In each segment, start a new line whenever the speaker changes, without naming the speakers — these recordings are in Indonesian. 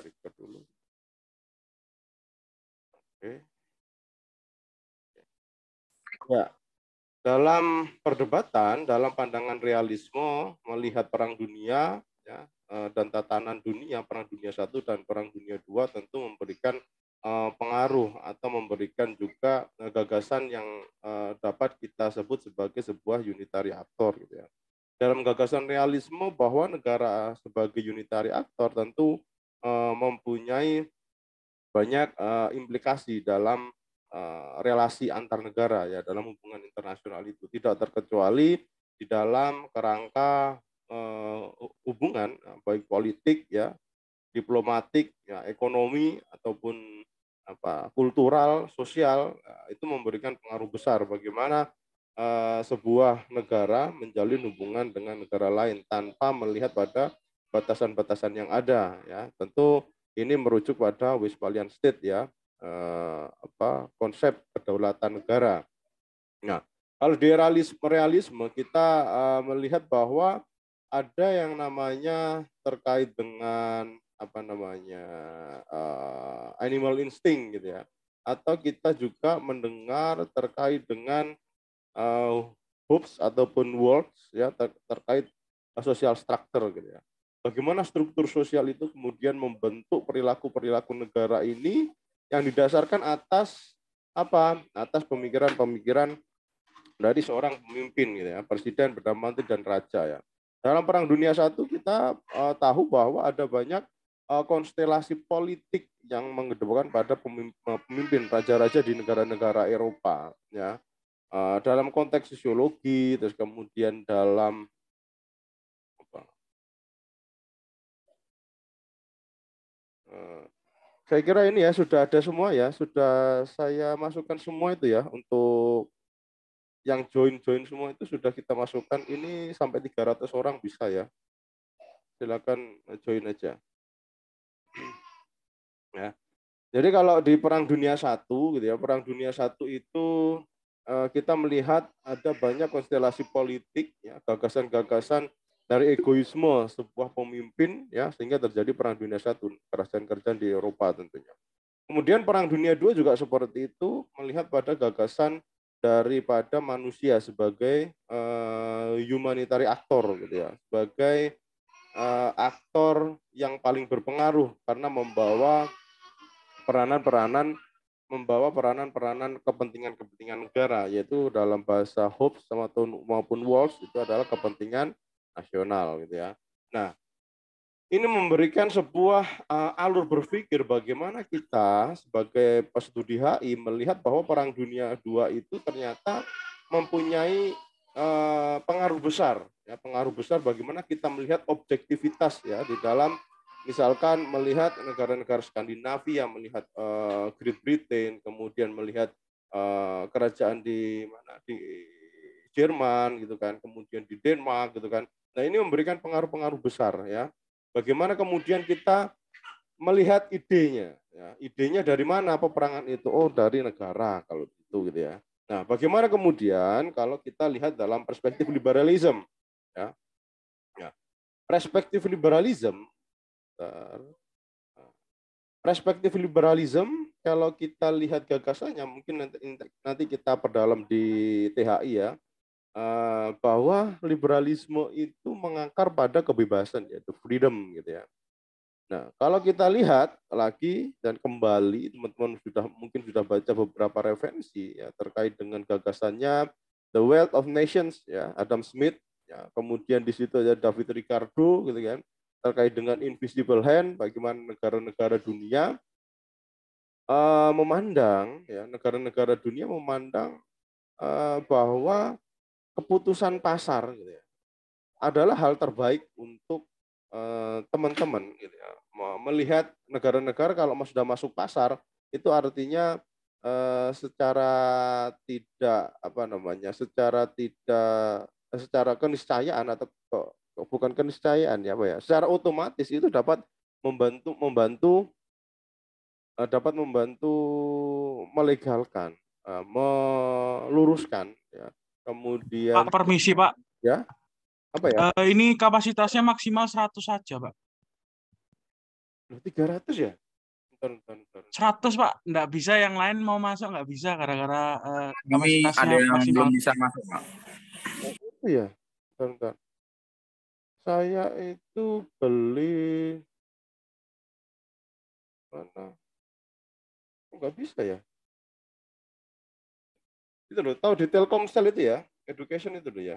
kita ke dulu. Oke.
Ya. Dalam perdebatan, dalam pandangan realisme melihat perang dunia ya, eh, dan tatanan dunia perang dunia satu dan perang dunia dua tentu memberikan eh, pengaruh atau memberikan juga eh, gagasan yang dapat kita sebut sebagai sebuah unitary actor gitu ya. Dalam gagasan realisme bahwa negara sebagai unitary actor tentu Eh, mempunyai banyak eh, implikasi dalam eh, relasi antar negara ya dalam hubungan internasional itu tidak terkecuali di dalam kerangka hubungan baik politik ya diplomatik ya ekonomi ataupun apa kultural sosial itu memberikan pengaruh besar bagaimana sebuah negara menjalin hubungan dengan negara lain tanpa melihat pada batasan-batasan yang ada ya. Tentu ini merujuk pada Westphalian State ya, eh, apa konsep kedaulatan negara. Nah, kalau di realisme, realisme kita eh, melihat bahwa ada yang namanya terkait dengan apa namanya eh, animal instinct gitu ya. Atau kita juga mendengar terkait dengan eh, hoops ataupun words ya ter terkait sosial structure gitu ya bagaimana struktur sosial itu kemudian membentuk perilaku-perilaku negara ini yang didasarkan atas apa? Atas pemikiran-pemikiran dari seorang pemimpin gitu ya, presiden, perdana menteri dan raja ya. Dalam Perang Dunia Satu kita uh, tahu bahwa ada banyak uh, konstelasi politik yang mengedepankan pada eh, pemimpin raja-raja di negara-negara Eropa ya. Uh, dalam konteks sosiologi, terus kemudian dalam Saya kira ini ya sudah ada semua ya, sudah saya masukkan semua itu ya untuk yang join-join semua itu sudah kita masukkan. Ini sampai 300 orang bisa ya. Silakan join aja. Hmm. Ya. Jadi kalau di Perang Dunia Satu, gitu ya, Perang Dunia Satu itu eh, kita melihat ada banyak konstelasi politik, ya, gagasan-gagasan dari egoisme sebuah pemimpin ya sehingga terjadi perang dunia satu kerajaan kerajaan di Eropa tentunya. Kemudian perang dunia dua juga seperti itu melihat pada gagasan daripada manusia sebagai uh, humanitari aktor gitu ya sebagai uh, aktor yang paling berpengaruh karena membawa peranan-peranan membawa peranan-peranan kepentingan-kepentingan negara yaitu dalam bahasa Hobbes sama maupun Walsh itu adalah kepentingan nasional gitu ya. Nah, ini memberikan sebuah uh, alur berpikir bagaimana kita sebagai pesudi HI melihat bahwa Perang Dunia II itu ternyata mempunyai uh, pengaruh besar, ya pengaruh besar bagaimana kita melihat objektivitas ya di dalam misalkan melihat negara-negara Skandinavia, melihat uh, Great Britain, kemudian melihat uh, kerajaan di mana di Jerman gitu kan, kemudian di Denmark gitu kan Nah ini memberikan pengaruh-pengaruh besar ya. Bagaimana kemudian kita melihat idenya? Ya, idenya dari mana peperangan itu? Oh dari negara kalau itu gitu ya. Nah bagaimana kemudian kalau kita lihat dalam perspektif liberalisme? Ya, ya. perspektif liberalisme. Perspektif liberalisme kalau kita lihat gagasannya mungkin nanti, nanti kita perdalam di THI ya Eh, bahwa liberalisme itu mengakar pada kebebasan yaitu freedom gitu ya. Nah, kalau kita lihat lagi dan kembali teman-teman sudah mungkin sudah baca beberapa referensi ya terkait dengan gagasannya The Wealth of Nations ya Adam Smith ya kemudian di situ ada David Ricardo gitu kan terkait dengan invisible hand bagaimana negara-negara dunia uh, memandang ya negara-negara dunia memandang uh, bahwa keputusan pasar gitu ya, adalah hal terbaik untuk eh, teman-teman gitu ya. melihat negara-negara kalau sudah masuk pasar itu artinya uh, secara tidak apa namanya secara tidak eh, secara keniscayaan atau oh, bukan keniscayaan ya apa ya secara otomatis itu dapat membantu membantu dapat membantu melegalkan meluruskan Kemudian Pak permisi, Pak. Ya. Apa ya? Uh, ini kapasitasnya maksimal 100 saja, Pak. Loh, 300 ya? Bentar, bentar, bentar. 100, Pak. Nggak bisa yang lain mau masuk nggak bisa gara-gara uh, eh, kapasitasnya Kami ada yang maksimal. belum bisa masuk, Pak. Oh, itu ya. Bentar, bentar.
Saya itu
beli
mana? Nggak bisa ya? itu loh tahu di Telkomsel itu ya education itu loh ya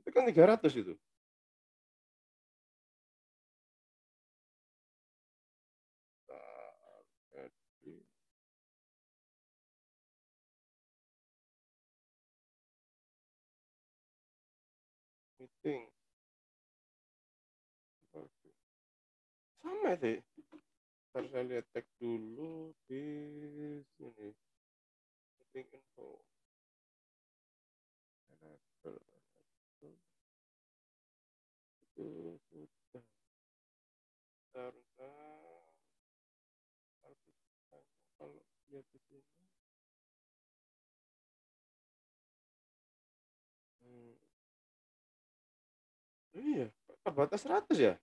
itu kan 300 itu meeting sama sih. harus saya lihat tag dulu di sini posting info. Hmm. Iya, terbatas 100 ya?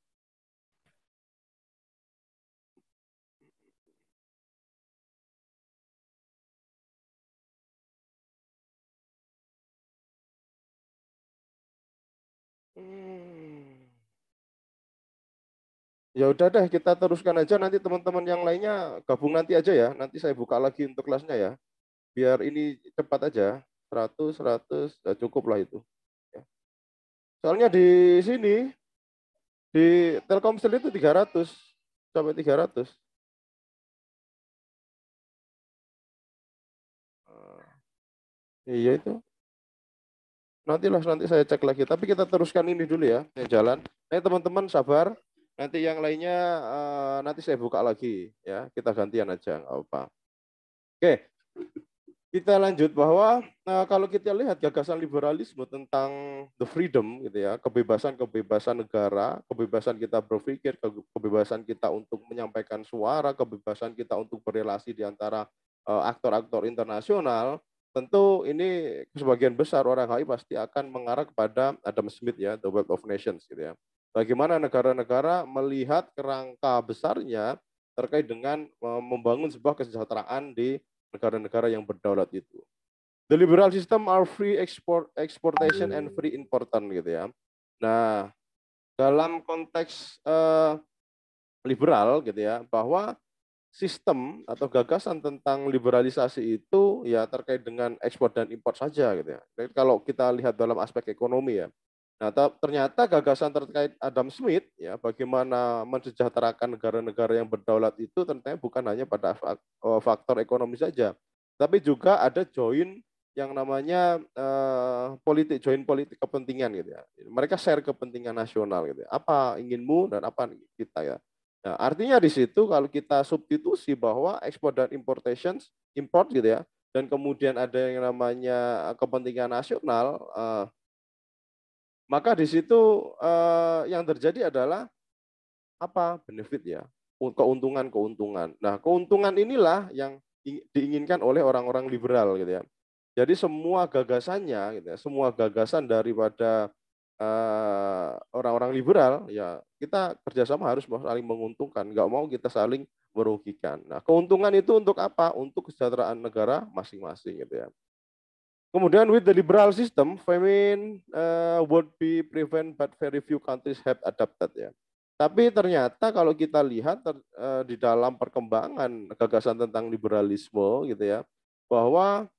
ya udah deh kita teruskan aja nanti teman-teman yang lainnya gabung nanti aja ya. Nanti saya buka lagi untuk kelasnya ya. Biar ini cepat aja. 100 100 ya cukup lah itu. Ya. Soalnya di sini di Telkomsel itu 300 sampai 300. Eh, iya itu. Nantilah nanti saya cek lagi. Tapi kita teruskan ini dulu ya, yang jalan. Nah teman-teman sabar. Nanti yang lainnya uh, nanti saya buka lagi ya. Kita gantian aja nggak apa. Oke. Kita lanjut bahwa nah, kalau kita lihat gagasan liberalisme tentang the freedom gitu ya, kebebasan-kebebasan negara, kebebasan kita berpikir, kebebasan kita untuk menyampaikan suara, kebebasan kita untuk berrelasi di antara eh, aktor-aktor internasional, tentu ini sebagian besar orang HI pasti akan mengarah kepada Adam Smith ya, The Web of Nations gitu ya bagaimana negara-negara melihat kerangka besarnya terkait dengan eh, membangun sebuah kesejahteraan di negara-negara yang berdaulat itu. The liberal system are free export, exportation and free important gitu ya. Nah, dalam konteks eh, liberal gitu ya, bahwa sistem atau gagasan tentang liberalisasi itu ya terkait dengan ekspor dan import saja gitu ya. Jadi kalau kita lihat dalam aspek ekonomi ya, Nah, ternyata gagasan terkait Adam Smith ya bagaimana mensejahterakan negara-negara yang berdaulat itu ternyata bukan hanya pada eh, faktor ekonomi saja, tapi juga ada join yang namanya eh, politik join politik kepentingan gitu ya. Mereka share kepentingan nasional gitu. Ya. Apa inginmu dan apa kita ya. Nah, artinya di situ kalau kita substitusi bahwa ekspor dan importations import gitu ya dan kemudian ada yang namanya kepentingan nasional eh, maka di situ eh, yang terjadi adalah apa? Benefit ya, keuntungan-keuntungan. Nah, keuntungan inilah yang diinginkan oleh orang-orang liberal gitu ya. Jadi semua gagasannya, gitu ya, semua gagasan daripada orang eh, orang-orang liberal ya kita kerjasama harus saling menguntungkan. Nggak mau kita saling merugikan. Nah, keuntungan itu untuk apa? Untuk kesejahteraan negara masing-masing gitu ya. Kemudian with the liberal system, famine uh, would be prevent but very few countries have adapted ya. Tapi ternyata kalau kita lihat ter, uh, di dalam perkembangan gagasan tentang liberalisme gitu ya, bahwa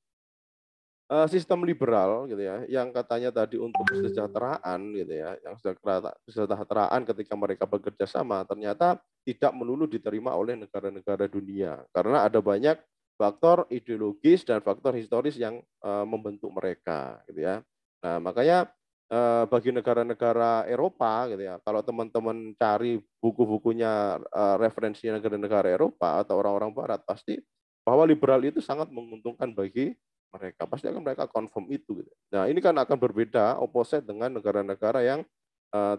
uh, sistem liberal gitu ya, yang katanya tadi untuk kesejahteraan gitu ya, yang kesejahteraan ketika mereka bekerja sama ternyata tidak melulu diterima oleh negara-negara dunia karena ada banyak faktor ideologis dan faktor historis yang eh, membentuk mereka gitu ya. Nah, makanya eh, bagi negara-negara Eropa gitu ya, kalau teman-teman cari buku-bukunya eh, referensi negara-negara Eropa atau orang-orang barat pasti bahwa liberal itu sangat menguntungkan bagi mereka. Pasti akan mereka confirm itu gitu. Nah, ini kan akan berbeda opposite dengan negara-negara yang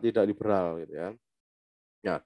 tidak liberal gitu ya. Nah,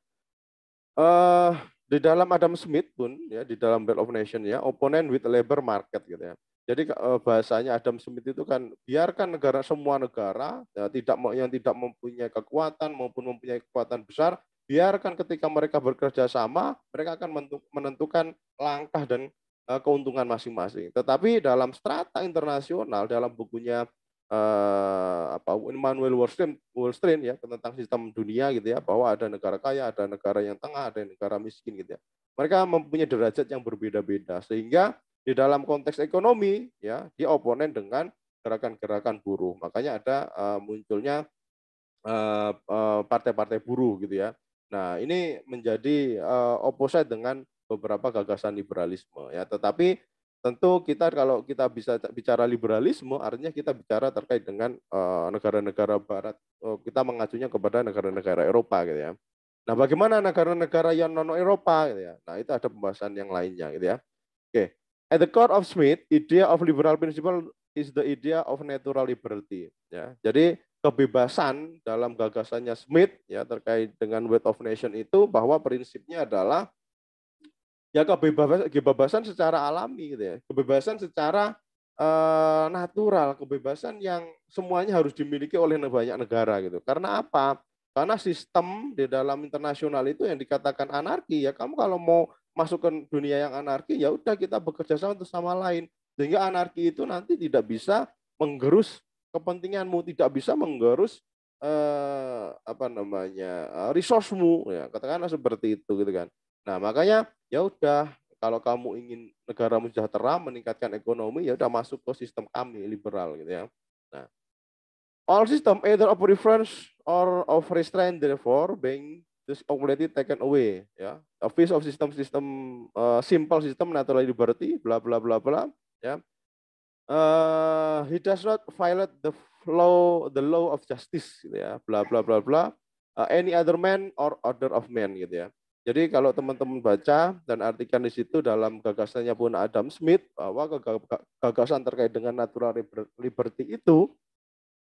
uh, di dalam Adam Smith pun ya di dalam Belt of Nation ya opponent with labor market gitu ya. Jadi eh, bahasanya Adam Smith itu kan biarkan negara semua negara ya, tidak yang tidak mempunyai kekuatan maupun mempunyai kekuatan besar biarkan ketika mereka bekerja sama mereka akan menentukan langkah dan eh, keuntungan masing-masing. Tetapi dalam strata internasional dalam bukunya eh, apa Manuel Wallstein, Wallstein ya tentang sistem dunia gitu ya bahwa ada negara kaya, ada negara yang tengah, ada negara miskin gitu ya. Mereka mempunyai derajat yang berbeda-beda sehingga di dalam konteks ekonomi ya dia oponen dengan gerakan-gerakan buruh. Makanya ada eh, munculnya partai-partai eh, eh, buruh gitu ya. Nah, ini menjadi oposisi eh, opposite dengan beberapa gagasan liberalisme ya. Tetapi tentu kita kalau kita bisa bicara liberalisme artinya kita bicara terkait dengan eh, negara-negara barat oh, kita mengacunya kepada negara-negara Eropa gitu ya nah bagaimana negara-negara yang non Eropa gitu ya nah itu ada pembahasan yang lainnya gitu ya oke okay. at the core of Smith idea of liberal principle is the idea of natural liberty ya jadi kebebasan dalam gagasannya Smith ya terkait dengan weight of nation itu bahwa prinsipnya adalah ya kebebasan kebebasan secara alami gitu ya kebebasan secara uh, natural kebebasan yang semuanya harus dimiliki oleh banyak negara gitu karena apa karena sistem di dalam internasional itu yang dikatakan anarki ya kamu kalau mau masuk ke dunia yang anarki ya udah kita bekerja sama untuk sama lain sehingga anarki itu nanti tidak bisa menggerus kepentinganmu tidak bisa menggerus eh, apa namanya eh, resourcemu ya katakanlah seperti itu gitu kan Nah, makanya ya udah kalau kamu ingin negara sejahtera, meningkatkan ekonomi, ya udah masuk ke sistem kami liberal gitu ya. Nah, all system either of preference or of restraint therefore being just already taken away ya. A piece of system system uh, simple system natural liberty bla bla bla bla ya. Uh, he does not violate the law the law of justice gitu ya bla bla bla bla uh, any other man or order of man gitu ya jadi kalau teman-teman baca dan artikan di situ dalam gagasannya pun Adam Smith bahwa gagasan terkait dengan natural liberty itu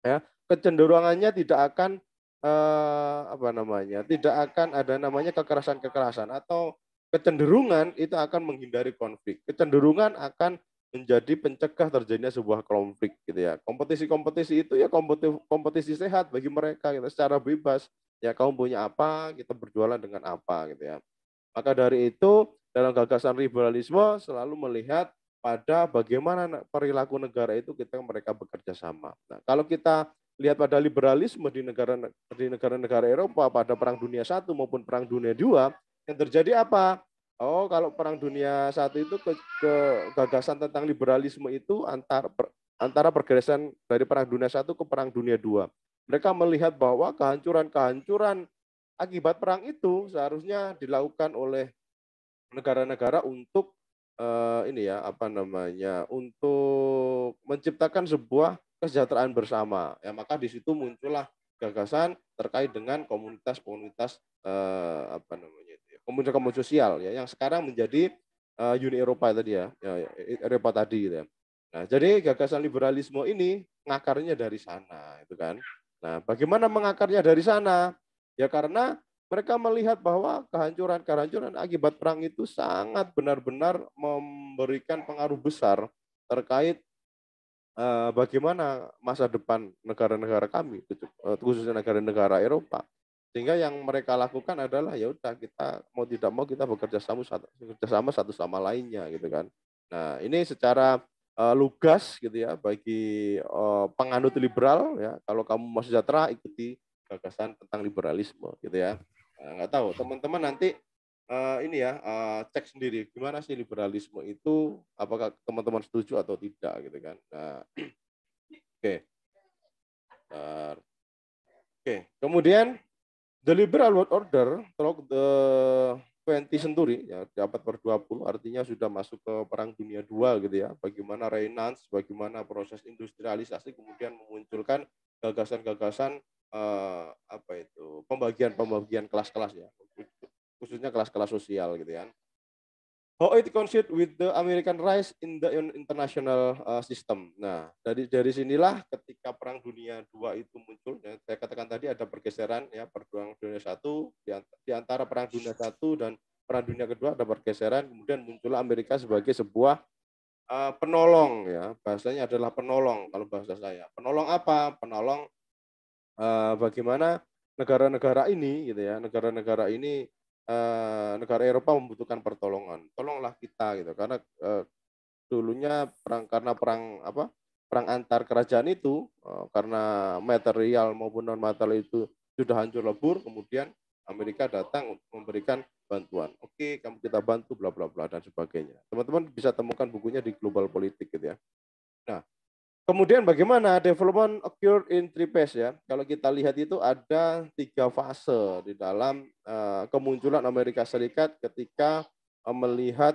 ya kecenderungannya tidak akan eh, apa namanya tidak akan ada namanya kekerasan-kekerasan atau kecenderungan itu akan menghindari konflik. Kecenderungan akan menjadi pencegah terjadinya sebuah konflik gitu ya. Kompetisi-kompetisi itu ya kompetisi, kompetisi sehat bagi mereka gitu, secara bebas ya kamu punya apa kita berjualan dengan apa gitu ya maka dari itu dalam gagasan liberalisme selalu melihat pada bagaimana perilaku negara itu kita mereka bekerja sama. Nah, kalau kita lihat pada liberalisme di negara di negara-negara Eropa pada Perang Dunia satu maupun Perang Dunia dua yang terjadi apa? Oh, kalau Perang Dunia satu itu ke, ke gagasan tentang liberalisme itu antar antara pergeseran dari Perang Dunia satu ke Perang Dunia dua mereka melihat bahwa kehancuran-kehancuran akibat perang itu seharusnya dilakukan oleh negara-negara untuk uh, ini ya apa namanya untuk menciptakan sebuah kesejahteraan bersama. Ya maka di situ muncullah gagasan terkait dengan komunitas-komunitas uh, apa namanya itu ya, komunitas-komunitas sosial ya yang sekarang menjadi uh, Uni Eropa tadi ya, ya Eropa tadi gitu ya. Nah, jadi gagasan liberalisme ini ngakarnya dari sana, itu kan. Nah, bagaimana mengakarnya dari sana? Ya karena mereka melihat bahwa kehancuran-kehancuran akibat perang itu sangat benar-benar memberikan pengaruh besar terkait eh, bagaimana masa depan negara-negara kami, gitu, eh, khususnya negara-negara Eropa. Sehingga yang mereka lakukan adalah ya udah kita mau tidak mau kita bekerja sama satu, sama satu sama lainnya gitu kan. Nah ini secara uh, lugas gitu ya bagi uh, penganut liberal ya kalau kamu mau sejahtera ikuti gagasan tentang liberalisme gitu ya nah, nggak tahu teman-teman nanti uh, ini ya uh, cek sendiri gimana sih liberalisme itu apakah teman-teman setuju atau tidak gitu kan nah, oke okay. oke okay. kemudian the liberal world order the 20 century ya dapat per 20 artinya sudah masuk ke perang dunia dua gitu ya bagaimana renaissance bagaimana proses industrialisasi kemudian memunculkan gagasan-gagasan eh, apa itu pembagian-pembagian kelas-kelas ya khususnya kelas-kelas sosial gitu ya how oh, it conceived with the American rise in the international uh, system. Nah, dari dari sinilah ketika Perang Dunia II itu muncul. Ya, saya katakan tadi ada pergeseran ya Perang Dunia satu di antara Perang Dunia satu dan Perang Dunia kedua ada pergeseran. Kemudian muncullah Amerika sebagai sebuah uh, penolong ya bahasanya adalah penolong kalau bahasa saya. Penolong apa? Penolong uh, bagaimana negara-negara ini gitu ya negara-negara ini Eh, negara Eropa membutuhkan pertolongan. Tolonglah kita gitu karena eh, dulunya perang karena perang apa? perang antar kerajaan itu eh, karena material maupun non material itu sudah hancur lebur kemudian Amerika datang untuk memberikan bantuan. Oke, kamu kita bantu bla bla bla dan sebagainya. Teman-teman bisa temukan bukunya di Global Politik gitu ya. Nah, Kemudian bagaimana development occur in three phase ya? Kalau kita lihat itu ada tiga fase di dalam eh, kemunculan Amerika Serikat ketika eh, melihat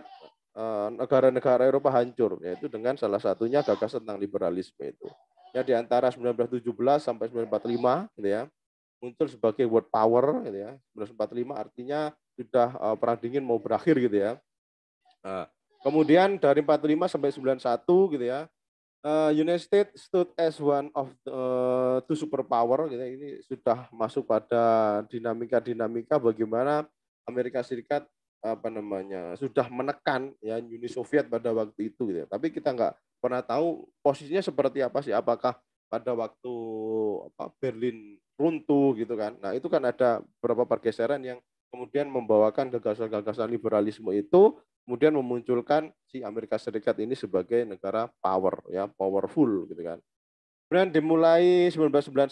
eh, negara-negara Eropa hancur, yaitu dengan salah satunya gagasan tentang liberalisme itu. Ya di antara 1917 sampai 1945 gitu ya, muncul sebagai world power gitu ya. 1945 artinya sudah uh, perang dingin mau berakhir gitu ya. Nah, kemudian dari 45 sampai 91 gitu ya, uh, United States stood as one of the two superpower gitu. Ya. ini sudah masuk pada dinamika-dinamika bagaimana Amerika Serikat apa namanya sudah menekan ya Uni Soviet pada waktu itu gitu. Ya. tapi kita nggak pernah tahu posisinya seperti apa sih apakah pada waktu apa Berlin runtuh gitu kan nah itu kan ada beberapa pergeseran yang kemudian membawakan gagasan-gagasan liberalisme itu kemudian memunculkan si Amerika Serikat ini sebagai negara power ya powerful gitu kan kemudian dimulai 1991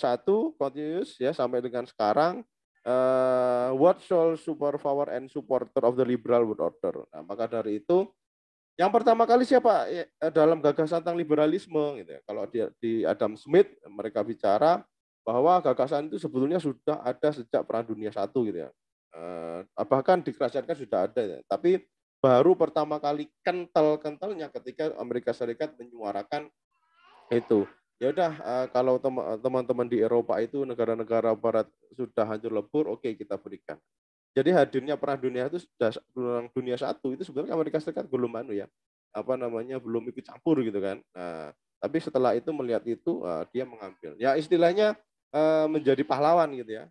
continuous ya sampai dengan sekarang uh, what sole superpower and supporter of the liberal world order nah, maka dari itu yang pertama kali siapa ya, eh, dalam gagasan tentang liberalisme gitu ya. kalau di, di Adam Smith mereka bicara bahwa gagasan itu sebetulnya sudah ada sejak Perang Dunia Satu gitu ya. Uh, bahkan di kan sudah ada ya. tapi baru pertama kali kental-kentalnya ketika Amerika Serikat menyuarakan itu. Ya udah eh, kalau eh, teman-teman di Eropa itu negara-negara barat sudah hancur lebur, oke okay, kita berikan. Jadi hadirnya perang dunia itu sudah perang dunia satu itu sebenarnya Amerika Serikat belum anu ya apa namanya belum ikut campur gitu kan. Nah, tapi setelah itu melihat itu eh, dia mengambil. Ya istilahnya menjadi pahlawan gitu ya.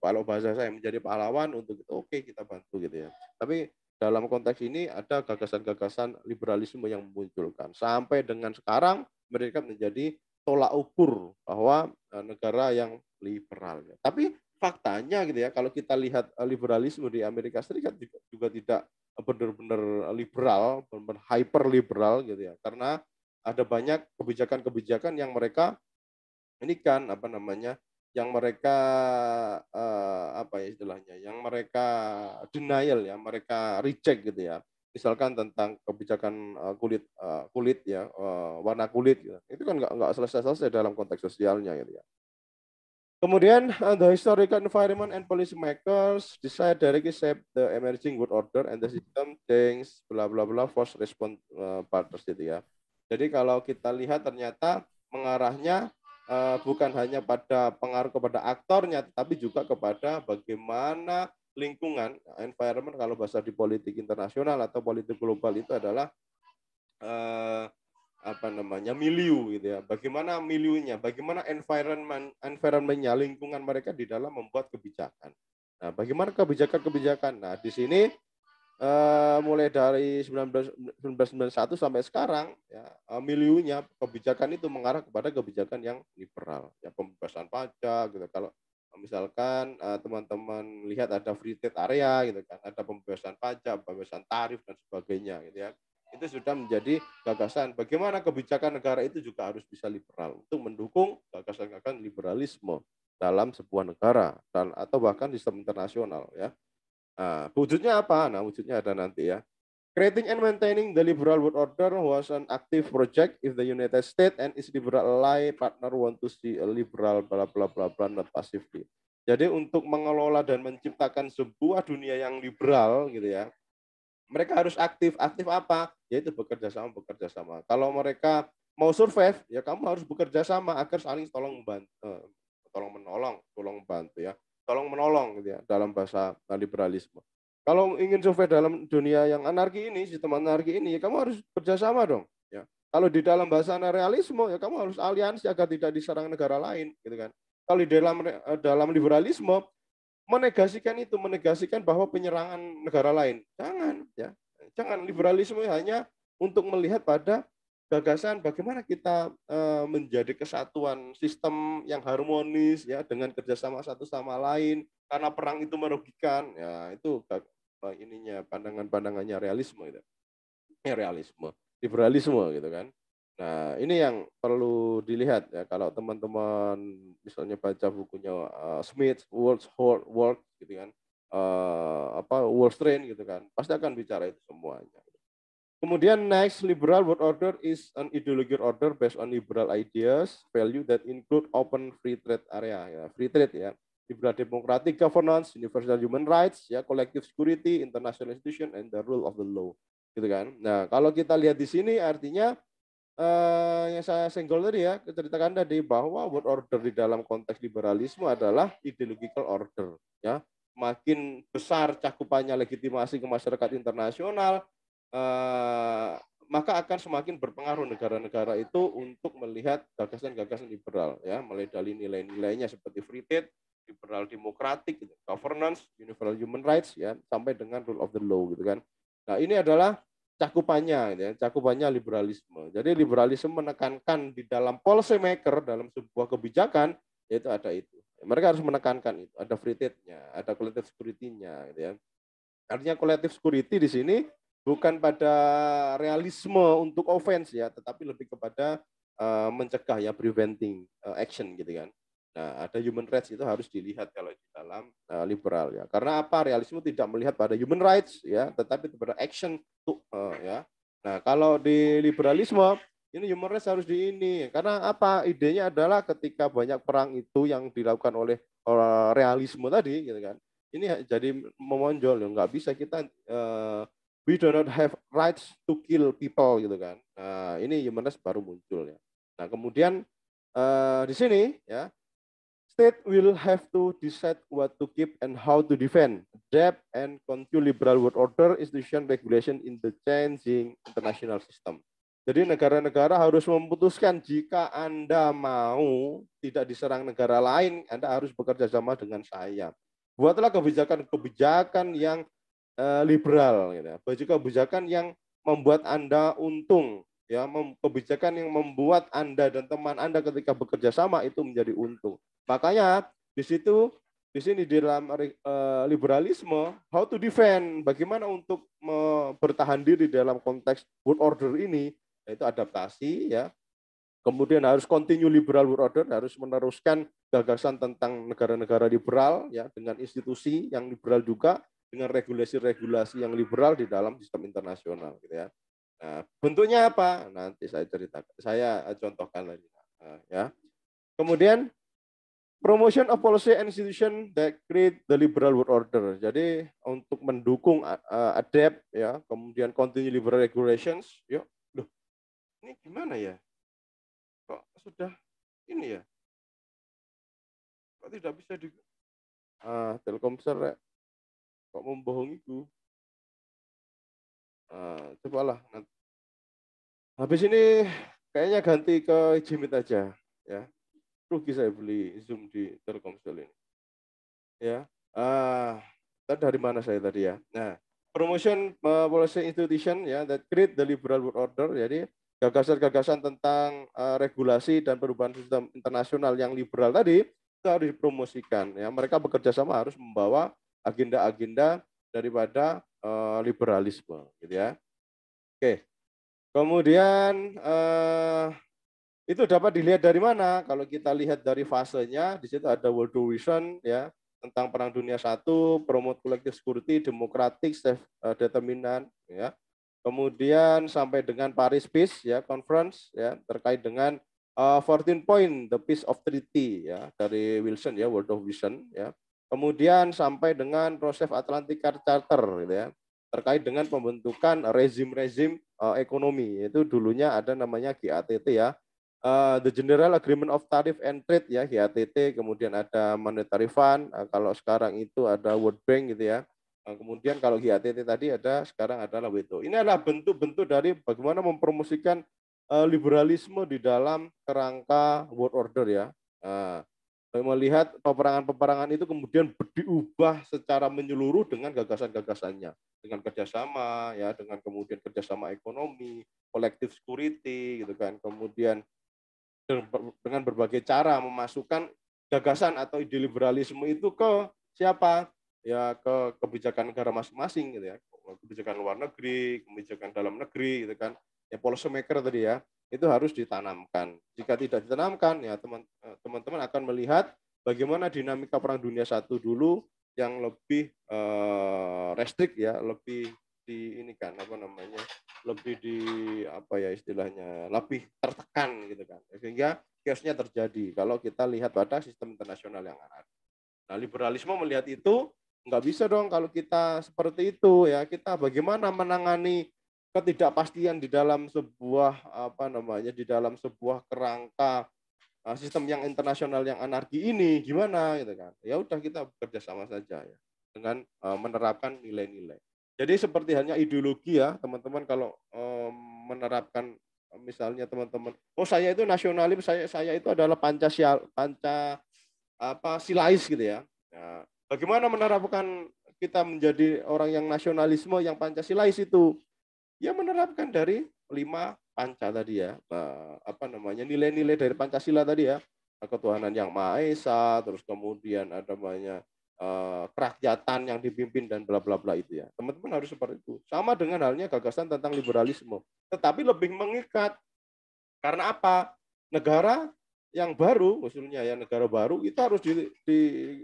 Kalau bahasa saya menjadi pahlawan untuk itu oke okay, kita bantu gitu ya. Tapi dalam konteks ini ada gagasan-gagasan liberalisme yang memunculkan. Sampai dengan sekarang mereka menjadi tolak ukur bahwa eh, negara yang liberal. Tapi faktanya gitu ya, kalau kita lihat eh, liberalisme di Amerika Serikat juga, juga tidak benar-benar liberal, benar-benar hyper liberal gitu ya. Karena ada banyak kebijakan-kebijakan yang mereka ini kan apa namanya yang mereka uh, apa ya istilahnya, yang mereka denial ya, mereka reject gitu ya. Misalkan tentang kebijakan eh, kulit eh, kulit ya, warna kulit gitu. Itu kan nggak selesai-selesai dalam konteks sosialnya gitu ya. Kemudian the historical environment and policy makers decide directly shape the emerging good order and the system things bla bla bla force response uh, partners gitu ya. Jadi kalau kita lihat ternyata mengarahnya Eh, bukan hanya pada pengaruh kepada aktornya, tetapi juga kepada bagaimana lingkungan, environment kalau bahasa di politik internasional atau politik global itu adalah eh, apa namanya milieu gitu ya. Bagaimana milieunya bagaimana environment environmentnya lingkungan mereka di dalam membuat kebijakan. Nah, bagaimana kebijakan-kebijakan? Nah, di sini uh, mulai dari 19, 1991 sampai sekarang ya uh, eh, miliunya kebijakan itu mengarah kepada kebijakan yang liberal ya pembebasan pajak gitu kalau misalkan teman eh, teman-teman lihat ada free trade area gitu kan ada pembebasan pajak pembebasan tarif dan sebagainya gitu ya itu sudah menjadi gagasan bagaimana kebijakan negara itu juga harus bisa liberal untuk mendukung gagasan-gagasan liberalisme dalam sebuah negara dan atau bahkan sistem internasional ya Nah, wujudnya apa? Nah, wujudnya ada nanti ya. Creating and maintaining the liberal world order was an active project if the United States and its liberal ally partner want to see a liberal bla bla bla bla not passively. Jadi untuk mengelola dan menciptakan sebuah dunia yang liberal gitu ya. Mereka harus aktif. Aktif apa? Yaitu bekerja sama, bekerja sama. Kalau mereka mau survive, ya kamu harus bekerja sama agar saling tolong membantu, eh, tolong menolong, tolong membantu ya tolong menolong gitu ya dalam bahasa liberalisme. Kalau ingin survei dalam dunia yang anarki ini, sistem anarki ini, ya kamu harus kerjasama dong. Ya. Kalau di dalam bahasa realisme, ya kamu harus aliansi agar tidak diserang negara lain, gitu kan. Kalau di dalam eh, dalam liberalisme, menegasikan itu, menegasikan bahwa penyerangan negara lain, jangan, ya, jangan liberalisme hanya untuk melihat pada gagasan bagaimana kita eh, menjadi kesatuan sistem yang harmonis ya dengan kerjasama satu sama lain karena perang itu merugikan ya itu eh, ininya pandangan-pandangannya realisme gitu. Ya realisme, liberalisme gitu kan. Nah, ini yang perlu dilihat ya kalau teman-teman misalnya baca bukunya uh, Smith World Hard gitu kan. Uh, apa World Strain gitu kan. Pasti akan bicara itu semuanya. Kemudian next, liberal world order is an ideological order based on liberal ideas, value that include open free trade area, ya, free trade ya, liberal democratic governance, universal human rights, ya, collective security, international institution, and the rule of the law, gitu kan. Nah, kalau kita lihat di sini artinya eh, yang saya single tadi ya, ceritakan tadi bahwa world order di dalam konteks liberalisme adalah ideological order, ya. Makin besar cakupannya legitimasi ke masyarakat internasional, Eh, maka akan semakin berpengaruh negara-negara itu untuk melihat gagasan-gagasan liberal ya dari nilai-nilainya seperti free trade liberal demokratik gitu, governance universal human rights ya sampai dengan rule of the law gitu kan nah ini adalah cakupannya gitu ya cakupannya liberalisme jadi liberalisme menekankan di dalam policy maker dalam sebuah kebijakan yaitu ada itu mereka harus menekankan itu ada free trade-nya ada collective security-nya gitu ya artinya collective security di sini bukan pada realisme untuk offense ya, tetapi lebih kepada uh, mencegah ya preventing uh, action gitu kan. Nah, ada human rights itu harus dilihat kalau di dalam uh, liberal ya. Karena apa? Realisme tidak melihat pada human rights ya, tetapi kepada action to uh, ya. Nah, kalau di liberalisme ini human rights harus di ini. Karena apa? Idenya adalah ketika banyak perang itu yang dilakukan oleh realisme tadi gitu kan. Ini jadi memonjol, nggak bisa kita uh, we do not have rights to kill people gitu kan. Nah, ini humanness baru muncul ya. Nah, kemudian uh, di sini ya state will have to decide what to keep and how to defend. debt and continue liberal world order, institution regulation in the changing international system. Jadi negara-negara harus memutuskan jika Anda mau tidak diserang negara lain, Anda harus bekerja sama dengan saya. Buatlah kebijakan-kebijakan yang Eh, liberal gitu. Ya. Baju kebijakan yang membuat Anda untung ya, kebijakan yang membuat Anda dan teman Anda ketika bekerja sama itu menjadi untung. Makanya di situ di sini di dalam eh, liberalisme how to defend bagaimana untuk bertahan diri dalam konteks world order ini yaitu adaptasi ya kemudian harus continue liberal world order harus meneruskan gagasan tentang negara-negara liberal ya dengan institusi yang liberal juga dengan regulasi-regulasi yang liberal di dalam sistem internasional gitu ya. Nah, bentuknya apa? Nanti saya ceritakan. Saya contohkan lagi eh, ya. Kemudian promotion of policy and institution that create the liberal world order. Jadi untuk mendukung uh, adapt ya, kemudian continue liberal regulations, yuk. Ya. Loh, ini gimana ya?
Kok sudah ini ya? Kok tidak bisa di uh, Telkomsel kok membohongiku
nah, cobalah nanti.
habis ini
kayaknya ganti ke Jimit aja ya rugi saya beli Zoom di Telkomsel ini ya ah uh, dari mana saya tadi ya nah promotion uh, policy institution ya yeah, that create the liberal world order jadi gagasan-gagasan tentang uh, regulasi dan perubahan sistem internasional yang liberal tadi itu harus dipromosikan ya mereka bekerja sama harus membawa agenda-agenda daripada uh, liberalisme gitu ya. Oke. Kemudian uh, itu dapat dilihat dari mana? Kalau kita lihat dari fasenya, di situ ada World Vision ya tentang Perang Dunia Satu, promote collective security, democratic self eh, determinan ya. Kemudian sampai dengan Paris Peace ya conference ya terkait dengan uh, 14 point the peace of treaty ya dari Wilson ya World of Vision ya Kemudian sampai dengan proses Atlantic Charter gitu ya, terkait dengan pembentukan rezim-rezim uh, ekonomi. Itu dulunya ada namanya GATT ya. Uh, the General Agreement of Tariff and Trade ya GATT, kemudian ada Monetary Fund, uh, kalau sekarang itu ada World Bank gitu ya. kemudian kalau GATT tadi ada sekarang adalah WTO. Ini adalah bentuk-bentuk dari bagaimana mempromosikan liberalisme di dalam kerangka world order ya melihat peperangan-peperangan itu kemudian diubah secara menyeluruh dengan gagasan-gagasannya, dengan kerjasama, ya, dengan kemudian kerjasama ekonomi, kolektif security, gitu kan, kemudian dengan berbagai cara memasukkan gagasan atau ide liberalisme itu ke siapa? Ya, ke kebijakan negara masing-masing, gitu ya, kebijakan luar negeri, kebijakan dalam negeri, gitu kan, ya policy maker tadi ya, itu harus ditanamkan. Jika tidak ditanamkan, ya eh, teman-teman akan melihat bagaimana dinamika Perang Dunia Satu dulu yang lebih eh, restrik ya, lebih di ini kan apa namanya, lebih di apa ya istilahnya, lebih tertekan gitu kan, sehingga kiosnya terjadi. Kalau kita lihat pada sistem internasional yang ada. Nah, liberalisme melihat itu nggak bisa dong kalau kita seperti itu ya kita bagaimana menangani ketidakpastian di dalam sebuah apa namanya di dalam sebuah kerangka eh, sistem yang internasional yang anarki ini gimana gitu kan ya udah kita bekerja sama saja ya dengan eh, menerapkan nilai-nilai jadi seperti hanya ideologi ya teman-teman kalau eh, menerapkan misalnya teman-teman oh saya itu nasionalis saya saya itu adalah pancasila panca apa silais gitu ya nah, bagaimana menerapkan kita menjadi orang yang nasionalisme yang pancasilais itu ya menerapkan dari lima panca tadi ya apa namanya nilai-nilai dari pancasila tadi ya ketuhanan yang maha esa terus kemudian ada banyak eh, kerakyatan yang dipimpin dan bla bla bla itu ya. Teman-teman harus seperti itu. Sama dengan halnya gagasan tentang liberalisme, tetapi lebih mengikat. Karena apa? Negara yang baru, maksudnya ya negara baru itu harus di, di,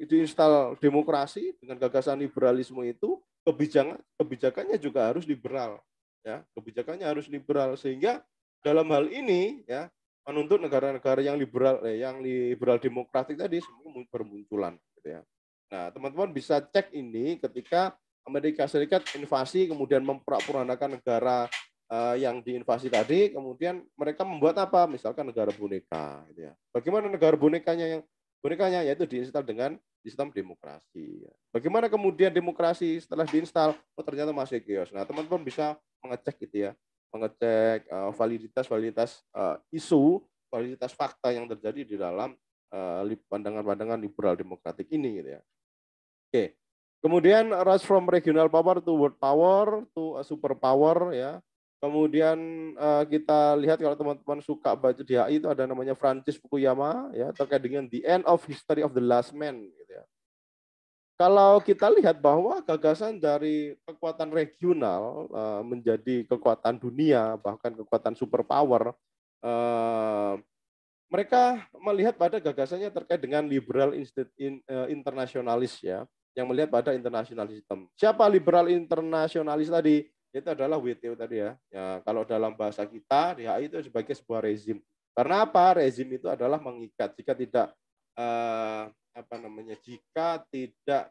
diinstal demokrasi dengan gagasan liberalisme itu kebijakan kebijakannya juga harus liberal ya kebijakannya harus liberal sehingga dalam hal ini ya menuntut negara-negara yang liberal eh, yang liberal demokratik tadi semua bermunculan gitu ya. Nah, teman-teman bisa cek ini ketika Amerika Serikat invasi kemudian memporak negara eh, yang diinvasi tadi, kemudian mereka membuat apa? Misalkan negara boneka gitu ya. Bagaimana negara bonekanya yang bonekanya yaitu diinstal dengan sistem demokrasi. Ya. Bagaimana kemudian demokrasi setelah diinstal oh ternyata masih chaos. Nah, teman-teman bisa mengecek gitu ya, mengecek uh, eh, validitas validitas eh, isu, validitas fakta yang terjadi di dalam eh, pandangan-pandangan liberal demokratik ini gitu ya. Oke. Kemudian rush from regional power to world power to super power ya. Kemudian kita lihat kalau teman-teman suka baca di HI itu ada namanya Francis Fukuyama ya terkait dengan The End of History of the Last Man gitu ya. Kalau kita lihat bahwa gagasan dari kekuatan regional eh, menjadi kekuatan dunia, bahkan kekuatan superpower, eh, mereka melihat pada gagasannya terkait dengan liberal eh, internasionalis ya, yang melihat pada internasionalisme. Siapa liberal internasionalis tadi? Itu adalah WTO tadi ya. ya kalau dalam bahasa kita, DHI itu sebagai sebuah rezim. Karena apa? Rezim itu adalah mengikat. Jika tidak Eh, apa namanya jika tidak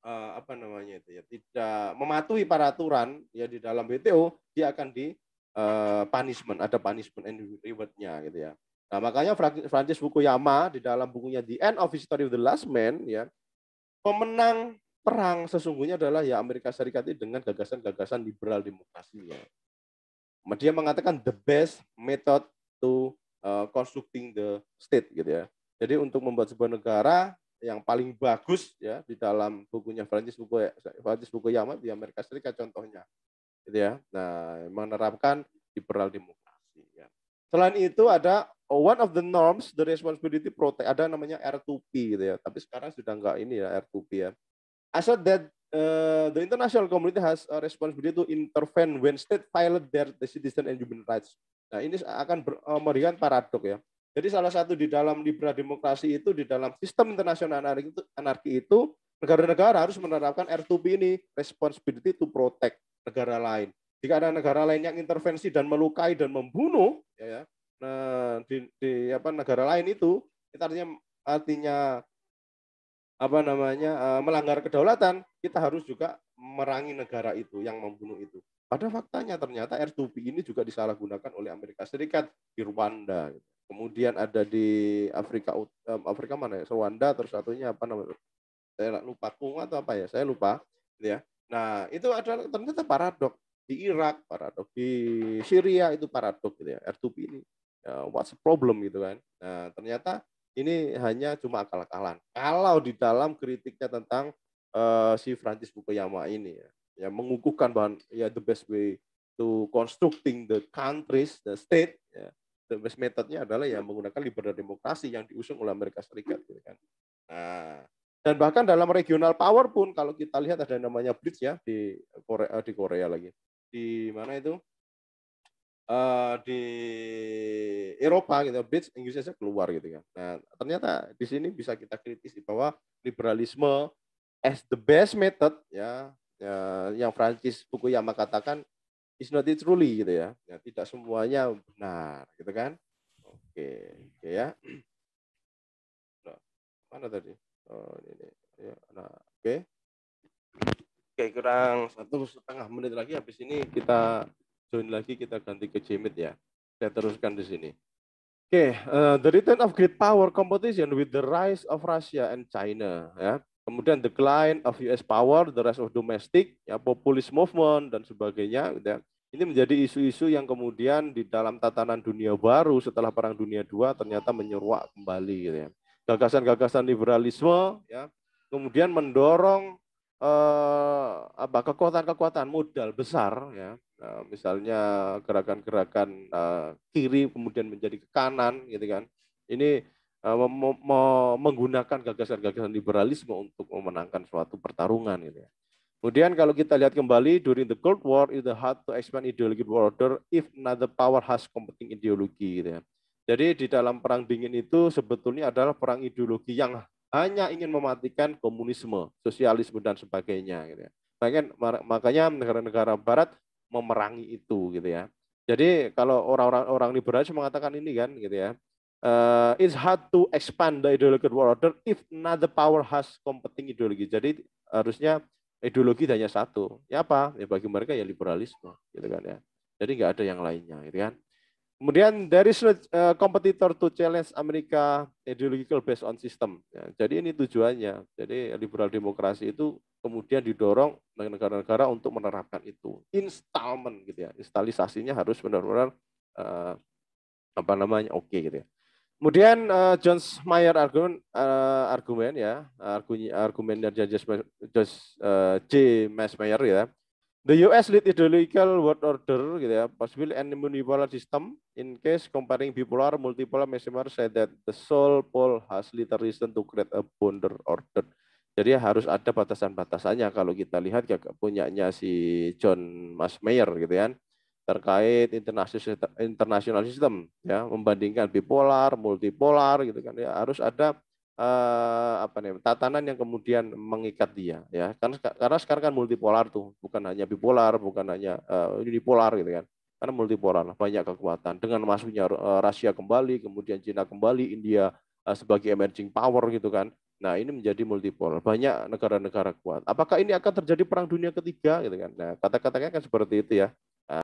uh, apa namanya itu ya tidak mematuhi peraturan ya di dalam WTO dia akan di uh, punishment ada punishment and rewardnya gitu ya nah makanya Francis Fukuyama di dalam bukunya The End of History of the Last Man ya pemenang perang sesungguhnya adalah ya Amerika Serikat ini dengan gagasan-gagasan liberal demokrasinya dia mengatakan the best method to uh, constructing the state gitu ya jadi untuk membuat sebuah negara yang paling bagus ya di dalam bukunya Francis buku Francis Fukuyama di Amerika Serikat contohnya gitu ya nah menerapkan liberal demokrasi ya. selain itu ada one of the norms the responsibility protect ada namanya R2P gitu ya tapi sekarang sudah enggak ini ya R2P ya asal that uh, the international community has a responsibility to intervene when state violate their the citizen and human rights nah ini akan ber, uh, eh, memberikan paradok ya jadi salah satu di dalam libra demokrasi itu di dalam sistem internasional anarki itu, negara-negara harus menerapkan R2P ini responsibility to protect negara lain. Jika ada negara lain yang intervensi dan melukai dan membunuh ya, ya nah, di, di apa negara lain itu itu artinya artinya apa namanya eh, melanggar kedaulatan, kita harus juga merangi negara itu yang membunuh itu. Pada faktanya ternyata R2P ini juga disalahgunakan oleh Amerika Serikat di Rwanda. Gitu kemudian ada di Afrika Afrika mana ya Rwanda terus satunya apa namanya saya lupa Kung atau apa ya saya lupa gitu ya nah itu adalah ternyata paradok di Irak paradok di Syria itu paradok gitu ya R2P ini uh, what's the problem gitu kan nah ternyata ini hanya cuma akal-akalan kalau di dalam kritiknya tentang uh, si Francis Fukuyama ini ya ya mengukuhkan bahan ya the best way to constructing the countries the state ya the best methodnya adalah yang menggunakan liberal demokrasi yang diusung oleh Amerika Serikat gitu kan. Nah, dan bahkan dalam regional power pun kalau kita lihat ada namanya bridge ya di Korea eh, di Korea lagi. Di mana itu? Uh, di Eropa gitu, bridge Inggrisnya saja keluar gitu kan. Nah, ternyata di sini bisa kita kritisi bahwa liberalisme as the best method ya, ya yang Francis Fukuyama katakan is not it truly gitu ya. ya tidak semuanya benar gitu kan oke oke ya nah, mana tadi oh ini, ini. Ya, nah oke oke kurang satu setengah menit lagi habis ini kita join lagi kita ganti ke Jimit ya saya teruskan di sini oke okay. uh, eh, the return of great power competition with the rise of Russia and China ya Kemudian decline of US power, the rest of domestic, ya populist movement dan sebagainya. Gitu ya. Ini menjadi isu-isu yang kemudian di dalam tatanan dunia baru setelah Perang Dunia II ternyata menyeruak kembali. Gitu ya. Gagasan-gagasan liberalisme, ya, kemudian mendorong eh, kekuatan-kekuatan modal besar, ya, nah, misalnya gerakan-gerakan eh, kiri kemudian menjadi ke kanan, gitu kan. Ini Eh, menggunakan gagasan-gagasan liberalisme untuk memenangkan suatu pertarungan gitu ya. Kemudian kalau kita lihat kembali during the Cold War it's hard to expand ideology order if another power has competing ideology gitu ya. Jadi di dalam perang dingin itu sebetulnya adalah perang ideologi yang hanya ingin mematikan komunisme, sosialisme dan sebagainya gitu ya. Makanya negara-negara barat memerangi itu gitu ya. Jadi kalau orang-orang orang mengatakan ini kan gitu ya, uh, it's hard to expand the ideological world order if another power has competing ideology, Jadi harusnya ideologi hanya satu. Ya apa? Ya bagi mereka ya liberalisme, gitu kan ya. Jadi nggak ada yang lainnya, gitu kan. Kemudian dari is competitor to challenge Amerika ideological based on system. Ya, jadi ini tujuannya. Jadi liberal demokrasi itu kemudian didorong negara-negara untuk menerapkan itu. Installment gitu ya. Instalisasinya harus benar-benar uh, apa namanya oke okay, gitu ya. Kemudian uh, John Mayer argumen uh, eh, argumen ya argumen argumen dari Just Uh, J. Mas Mayer eh, ya. The US lead ideological world order gitu ya, possible and unipolar system in case comparing bipolar, multipolar, mesmer said that the sole pole has little reason to create a bonder order. Jadi harus ada batasan-batasannya kalau kita lihat kayak punyanya si John Mas Mayer gitu kan. Ya terkait internasional sistem ya membandingkan bipolar multipolar gitu kan ya harus ada eh, apa nih tatanan yang kemudian mengikat dia ya karena karena sekarang kan multipolar tuh bukan hanya bipolar bukan hanya eh, unipolar gitu kan karena multipolar banyak kekuatan dengan masuknya eh, Rusia kembali kemudian Cina kembali India eh, sebagai emerging power gitu kan Nah, ini menjadi multipolar. Banyak negara-negara kuat. Apakah ini akan terjadi perang dunia ketiga gitu kan? Nah, kata-katanya kan seperti
itu ya.